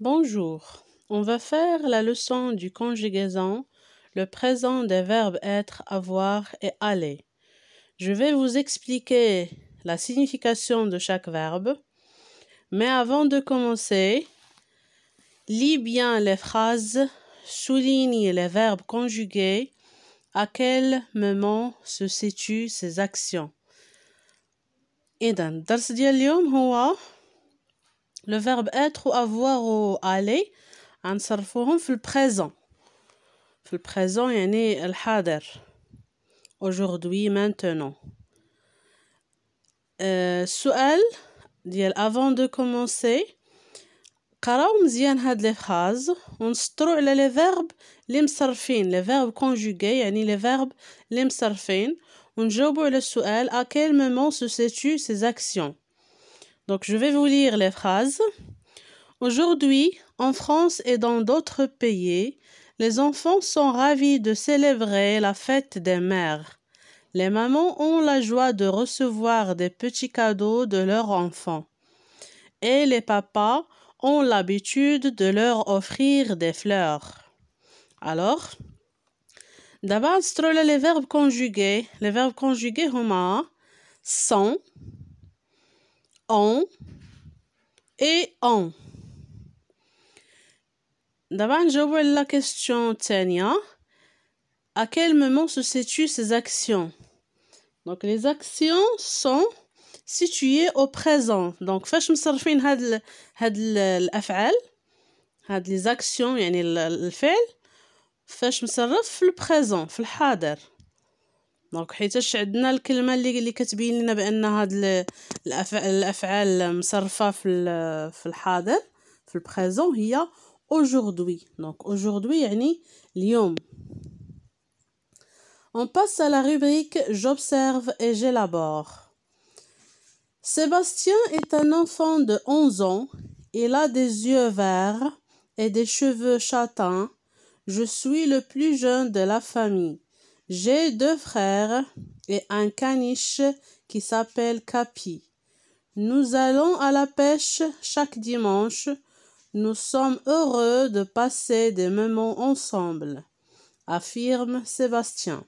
Bonjour, on va faire la leçon du conjugaison, le présent des verbes être, avoir et aller. Je vais vous expliquer la signification de chaque verbe, mais avant de commencer, lis bien les phrases, souligne les verbes conjugués, à quel moment se situent ces actions. Et dans le verbe être ou avoir ou aller, on se référera le présent. Le présent, et le hader Aujourd'hui, maintenant. Euh, Souel, elle, avant de commencer, on les phrases, on se trouve les verbes l'imsarfin, les verbes conjugués, les verbes l'imsarfin, on joue le elle. à quel moment se situent ces actions. Donc, je vais vous lire les phrases. Aujourd'hui, en France et dans d'autres pays, les enfants sont ravis de célébrer la fête des mères. Les mamans ont la joie de recevoir des petits cadeaux de leurs enfants. Et les papas ont l'habitude de leur offrir des fleurs. Alors, d'abord, les verbes conjugués. Les verbes conjugués, sont, on et on. D'abord, je vois la question, Tania. À quel moment se situent ces actions? Donc, les actions sont situées au présent. Donc, fais je me serfine had l'afal, had les actions, yani l'afal, fais je me serf le présent, le hader. دونك حيتاش عندنا الكلمه اللي اللي كتبين لنا بان هاد الافعال مصرفه في في الحاضر في البريزون هي aujourd'hui donc aujourd'hui يعني اليوم On passe à la rubrique J'observe et j'élabore. Sébastien est un enfant de 11 ans. Il a des yeux verts et des cheveux châtains. Je suis le plus jeune de la famille. J'ai deux frères et un caniche qui s'appelle Capi. Nous allons à la pêche chaque dimanche. Nous sommes heureux de passer des moments ensemble, affirme Sébastien.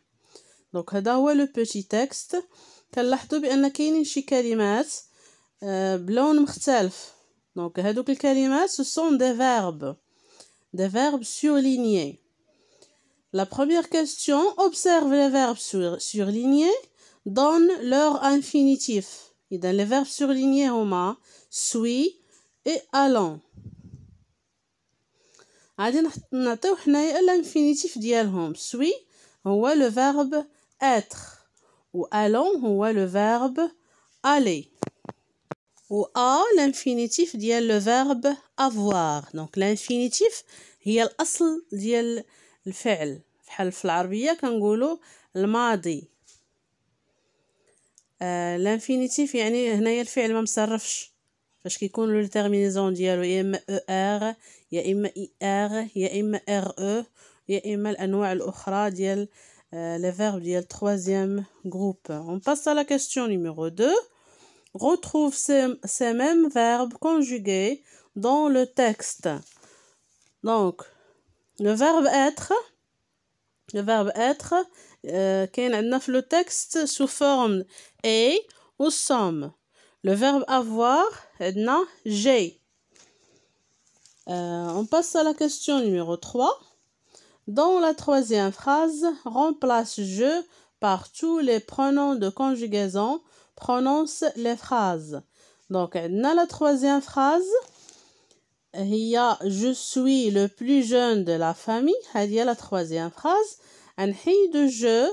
Donc, هذا le petit texte. كنلاحظوا بان كاينين شي كلمات بلون مختلف هذوك الكلمات ce sont des verbes des verbes surlignés la première question observe les verbes surlignés, donne leur infinitif. Dans les verbes surlignés, on a « suis » et « allons ». l'infinitif de « suis » est le verbe « être » ou « allons » est le verbe « aller ». Ou « a » l'infinitif de « le verbe « avoir ». Donc l'infinitif y. الفعل بحال في العربيه كنقولوا الماضي آه لانفينيتيف يعني هنايا الفعل ما مصرفش فاش كيكون لو تيرمينيزون ديالو يا اما او ار يا اما اي ار يا اما ار او يا اما الانواع الاخرى ديال لي آه، فيرب ديال تروازيام جروب اون باس على كاستيون نيميرو 2 retrouve ces, ces mêmes verbes conjugués dans le texte. Donc, le verbe être le verbe être euh, texte sous forme et ou sommes ». le verbe avoir عندنا j'ai euh, on passe à la question numéro 3 dans la troisième phrase remplace je par tous les pronoms de conjugaison prononce les phrases donc dans la troisième phrase a « je suis le plus jeune de la famille y la troisième phrase Un « je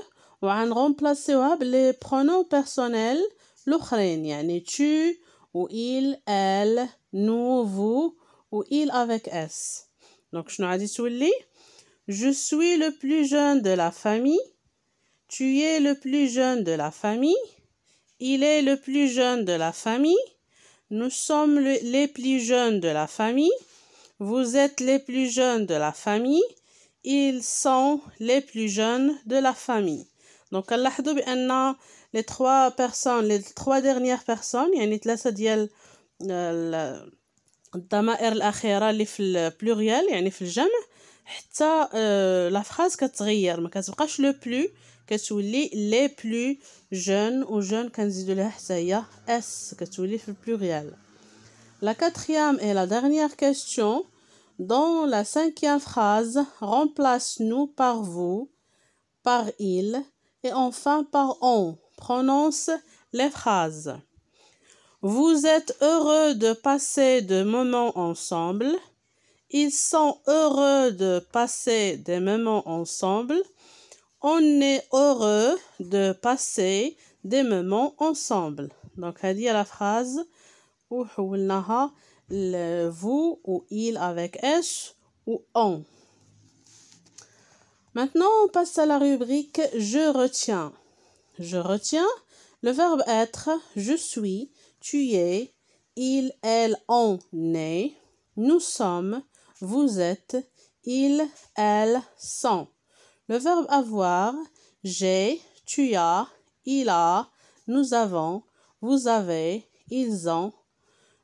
remplaçable les pronoms personnels. الاخرين yani tu ou il elle nous vous ou il avec s donc شنو je suis le plus jeune de la famille tu es le plus jeune de la famille il est le plus jeune de la famille nous sommes les plus jeunes de la famille. Vous êtes les plus jeunes de la famille. Ils sont les plus jeunes de la famille. Donc, a les trois personnes, les trois dernières personnes, يعني il ديال الضمائر un اللي في la quatrième et la plus la dernière question dans la cinquième phrase remplace nous par vous par il et enfin par on prononce les phrases vous êtes heureux de passer de moments ensemble ils sont heureux de passer des moments ensemble. On est heureux de passer des moments ensemble. Donc, elle dit la phrase vous ou il avec s ou on. Maintenant, on passe à la rubrique je retiens. Je retiens le verbe être, je suis, tu es, il, elle, on est, nous sommes, vous êtes, il, elle, sont. Le verbe avoir, j'ai, tu as, il a, nous avons, vous avez, ils ont.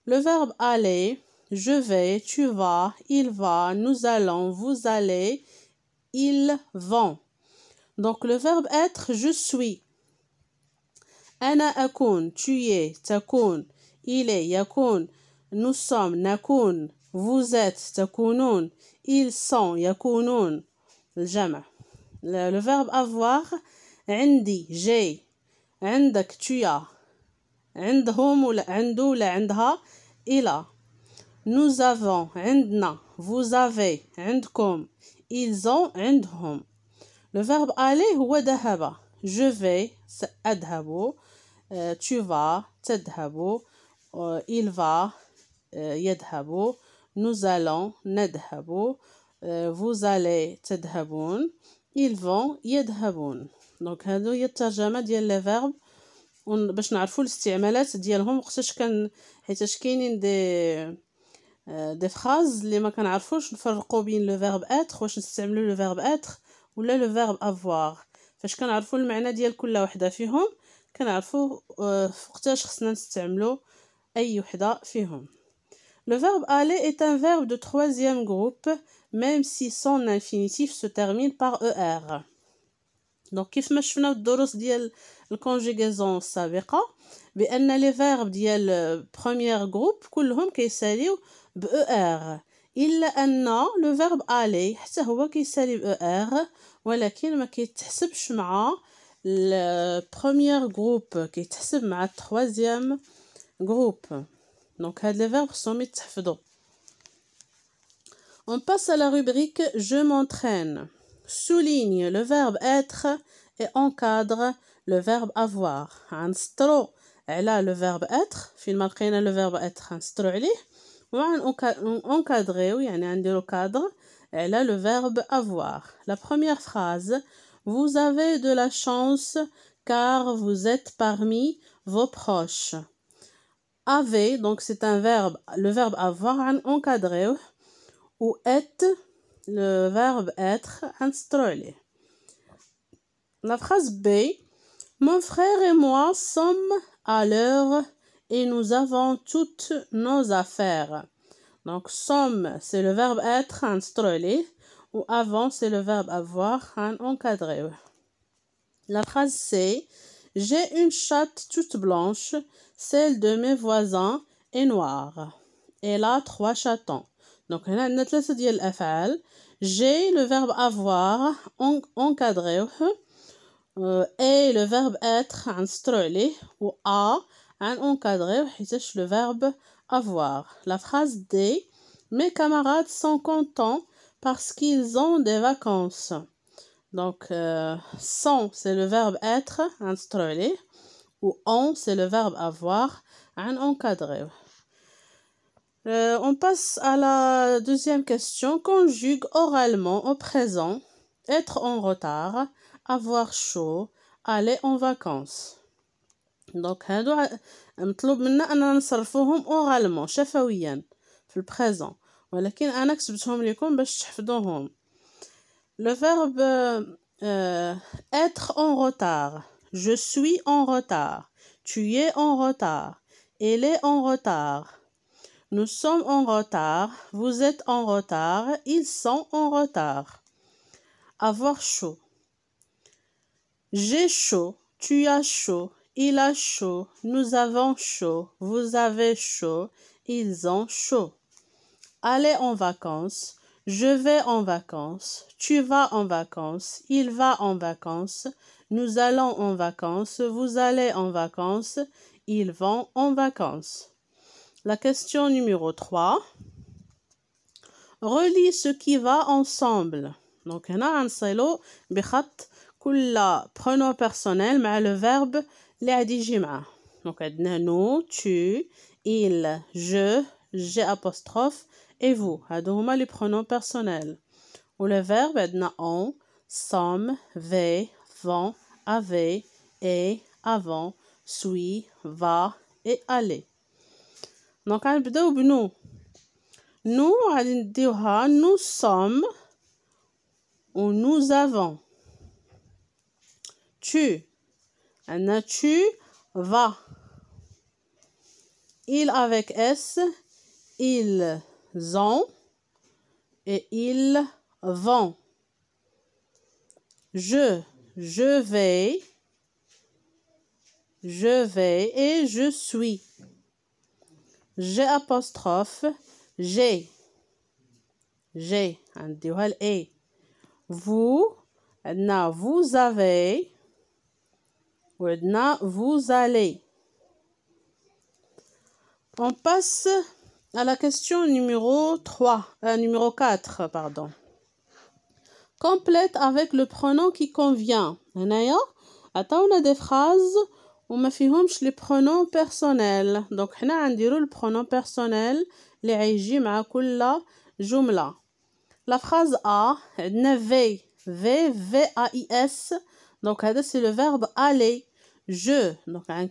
Le verbe aller, je vais, tu vas, il va, nous allons, vous allez, ils vont. Donc le verbe être, je suis. Anna akun, tu es, takun, il est, yakun, nous sommes, nakun, vous êtes تكونون ils sont يكونون الجمع le verbe avoir عندي j'ai عندك tu as عندهم ولا عنده ولا عندها il a nous avons عندنا vous avez عندكم ils ont عندهم le verbe aller هو ذهب je vais سأذهب tu vas تذهب il va يذهب nous allons نذهب euh, vous allez تذهبون ils vont يذهبون دونك هادو هي الترجمه ديال لي فيرب باش نعرفوا الاستعمالات ديالهم وقتاش كان حيتاش كاينين دي دي فراز اللي ما كنعرفوش نفرقوا بين لو فيرب اتر واش نستعملوا لو فيرب اتر ولا لو فيرب افوار فاش كنعرفوا المعنى ديال كل وحده فيهم كنعرفوا وقتاش خصنا نستعملوا اي وحده فيهم le verbe aller est un verbe de troisième groupe, même si son infinitif se termine par er. donc, on mes vu dans le conjugaison de bien qu'en ne le verbe diel première premier groupe coulum que par « er ». brr. il le verbe aller, c'est quoi qu'il s'agisse de brr. voilà qui ne me quitte le premier groupe qui est ce le troisième groupe. Donc, les verbes sont On passe à la rubrique Je m'entraîne. Souligne le verbe être et encadre le verbe avoir. Elle a le verbe être. Finalement, a le verbe être عليه. a cadre le verbe avoir. La première phrase Vous avez de la chance car vous êtes parmi vos proches. Avait, donc c'est un verbe, le verbe avoir, un encadré, ou être, le verbe être, un La phrase B, mon frère et moi sommes à l'heure et nous avons toutes nos affaires. Donc, sommes, c'est le verbe être, un ou avant, c'est le verbe avoir, un encadré. La phrase C, j'ai une chatte toute blanche, celle de mes voisins est noire. Elle a trois chatons. Donc, on a trois ديال J'ai le verbe avoir encadré euh, et le verbe être عنسترو ou a encadré le verbe avoir. La phrase D Mes camarades sont contents parce qu'ils ont des vacances. Donc, euh, son, c'est le verbe être, instruire, ou on, c'est le verbe avoir, un hein, encadré. Euh, on passe à la deuxième question. Conjugue oralement au présent, être en retard, avoir chaud, aller en vacances. Donc, on hein, demande oralement les le verbe euh, être en retard. Je suis en retard. Tu es en retard. Elle est en retard. Nous sommes en retard. Vous êtes en retard. Ils sont en retard. Avoir chaud. J'ai chaud. Tu as chaud. Il a chaud. Nous avons chaud. Vous avez chaud. Ils ont chaud. Aller en vacances. Je vais en vacances, tu vas en vacances, il va en vacances, nous allons en vacances, vous allez en vacances, ils vont en vacances. La question numéro 3. Relie ce qui va ensemble. Donc, un silo, بخط pronom personnel mais le verbe les Donc, nous, tu, il, je, j'ai apostrophe et vous, adouma, les pronoms personnels, ou le verbe est naon, somme, ve, vont, avez, et, avant, suis, va, et allez. Donc, nous, nous sommes ou nous avons. Tu, tu va. Il avec S, il et ils vont. Je, je vais, je vais et je suis. J'ai apostrophe, j'ai, j'ai, et. Vous, na, vous avez, vous allez. On passe à la question numéro 3, euh, numéro 4, pardon. Complète avec le pronom qui convient. On a des phrases وما pas les pronoms personnels. Donc on عنديرو le pronom personnel les régimes à كل La phrase A عندنا V. V V A I S. Donc c'est le verbe aller. Je, donc un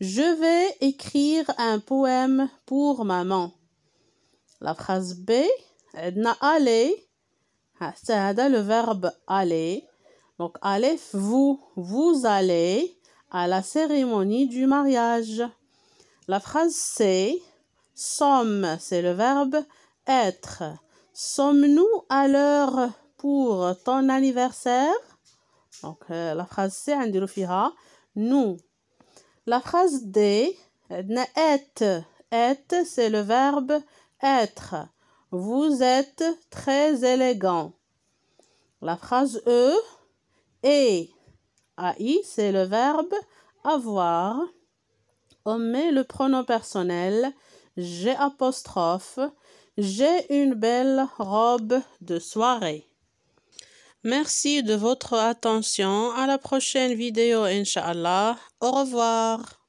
je vais écrire un poème pour maman. La phrase B, edna, aller. C'est ah, le verbe aller. Donc allez vous, vous allez à la cérémonie du mariage. La phrase C, sommes, c'est le verbe être. Sommes-nous à l'heure pour ton anniversaire Donc euh, la phrase C, Andilofira nous. La phrase D être, être, c'est le verbe être. Vous êtes très élégant. La phrase e et ai, c'est le verbe avoir. On met le pronom personnel j'ai apostrophe j'ai une belle robe de soirée. Merci de votre attention. À la prochaine vidéo, Inch'Allah. Au revoir.